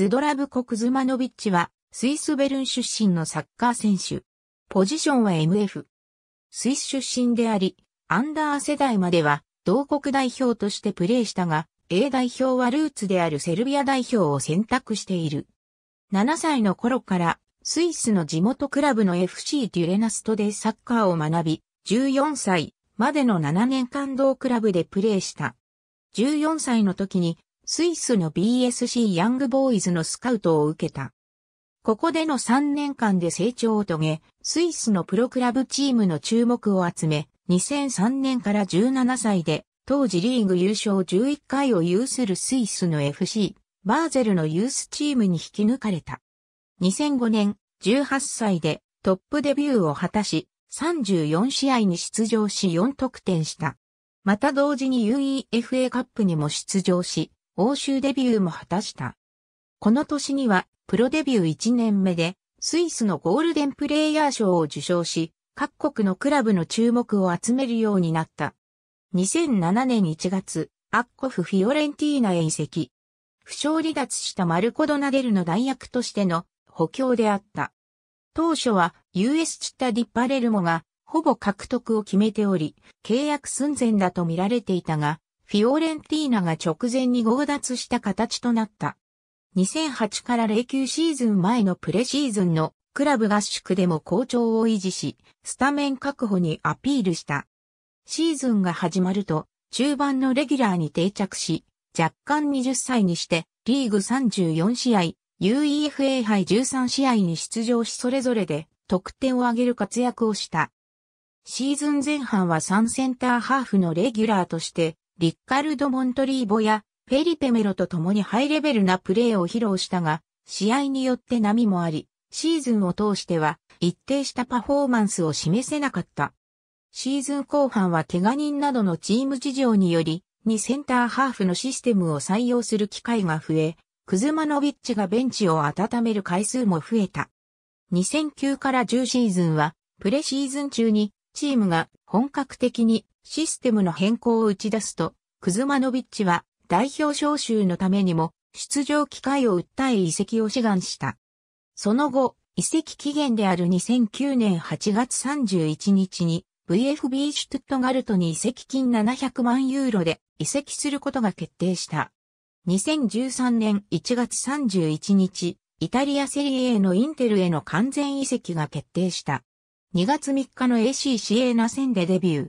ズドラブコ・クズマノビッチは、スイス・ベルン出身のサッカー選手。ポジションは MF。スイス出身であり、アンダー世代までは、同国代表としてプレーしたが、A 代表はルーツであるセルビア代表を選択している。7歳の頃から、スイスの地元クラブの FC デュレナストでサッカーを学び、14歳までの7年間同クラブでプレーした。14歳の時にスイスの BSC ヤングボーイズのスカウトを受けた。ここでの3年間で成長を遂げ、スイスのプロクラブチームの注目を集め、2003年から17歳で、当時リーグ優勝11回を有するスイスの FC、バーゼルのユースチームに引き抜かれた。2005年、18歳でトップデビューを果たし、34試合に出場し4得点した。また同時に UEFA カップにも出場し、欧州デビューも果たした。この年には、プロデビュー1年目で、スイスのゴールデンプレイヤー賞を受賞し、各国のクラブの注目を集めるようになった。2007年1月、アッコフ・フィオレンティーナへ移籍。負傷離脱したマルコ・ドナデルの代役としての補強であった。当初は US チッタ・ディ・ッパレルモがほぼ獲得を決めており、契約寸前だと見られていたが、フィオレンティーナが直前に強奪した形となった。2008から09シーズン前のプレシーズンのクラブ合宿でも好調を維持し、スタメン確保にアピールした。シーズンが始まると、中盤のレギュラーに定着し、若干20歳にして、リーグ34試合、UEFA 杯13試合に出場しそれぞれで得点を挙げる活躍をした。シーズン前半は3センターハーフのレギュラーとしてリッカルド・モントリーボやフェリペメロと共にハイレベルなプレーを披露したが、試合によって波もあり、シーズンを通しては一定したパフォーマンスを示せなかった。シーズン後半は怪我人などのチーム事情により、2センターハーフのシステムを採用する機会が増え、クズマノビッチがベンチを温める回数も増えた。2009から10シーズンは、プレシーズン中にチームが本格的にシステムの変更を打ち出すと、クズマノビッチは代表招集のためにも出場機会を訴え移籍を志願した。その後、移籍期限である2009年8月31日に VFB シュトットガルトに移籍金700万ユーロで移籍することが決定した。2013年1月31日、イタリアセリエのインテルへの完全移籍が決定した。2月3日の AC c a ーナ戦でデビュー。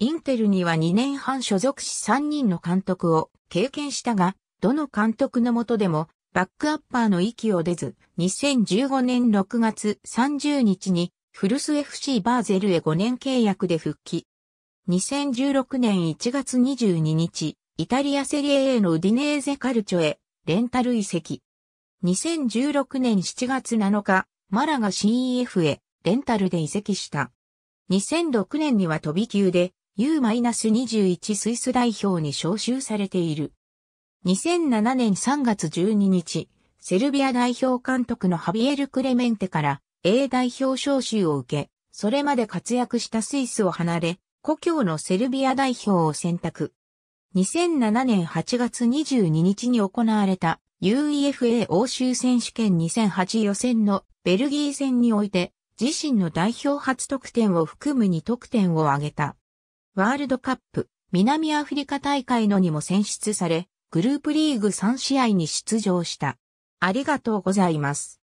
インテルには2年半所属し3人の監督を経験したが、どの監督のもとでもバックアッパーの域を出ず、2015年6月30日にフルス FC バーゼルへ5年契約で復帰。2016年1月22日、イタリアセリエ A のウディネーゼカルチョへレンタル移籍。2016年7月7日、マラが CEF へレンタルで移籍した。2006年には飛び級で U-21 スイス代表に招集されている。2007年3月12日、セルビア代表監督のハビエル・クレメンテから A 代表招集を受け、それまで活躍したスイスを離れ、故郷のセルビア代表を選択。2007年8月22日に行われた UEFA 欧州選手権2008予選のベルギー戦において、自身の代表初得点を含む2得点を挙げた。ワールドカップ南アフリカ大会のにも選出され、グループリーグ3試合に出場した。ありがとうございます。